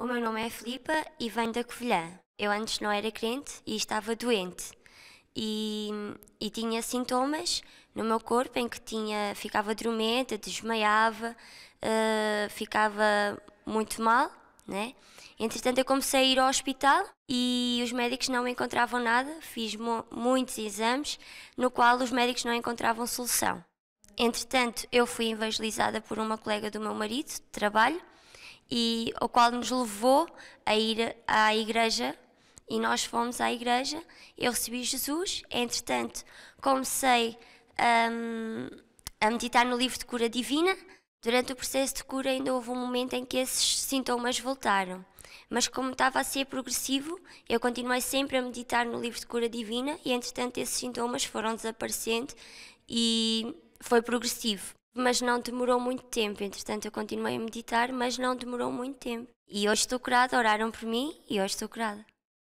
O meu nome é Filipa e venho da Covilhã. Eu antes não era crente e estava doente. E, e tinha sintomas no meu corpo em que tinha ficava dormente, desmaiava, uh, ficava muito mal, né? Entretanto, eu comecei a ir ao hospital e os médicos não encontravam nada. Fiz muitos exames, no qual os médicos não encontravam solução. Entretanto, eu fui evangelizada por uma colega do meu marido de trabalho e o qual nos levou a ir à igreja e nós fomos à igreja. Eu recebi Jesus, entretanto comecei um, a meditar no livro de cura divina. Durante o processo de cura ainda houve um momento em que esses sintomas voltaram. Mas como estava a ser progressivo, eu continuei sempre a meditar no livro de cura divina e entretanto esses sintomas foram desaparecendo e foi progressivo mas não demorou muito tempo. Entretanto, eu continuei a meditar, mas não demorou muito tempo. E hoje estou curada, oraram por mim e hoje estou curada.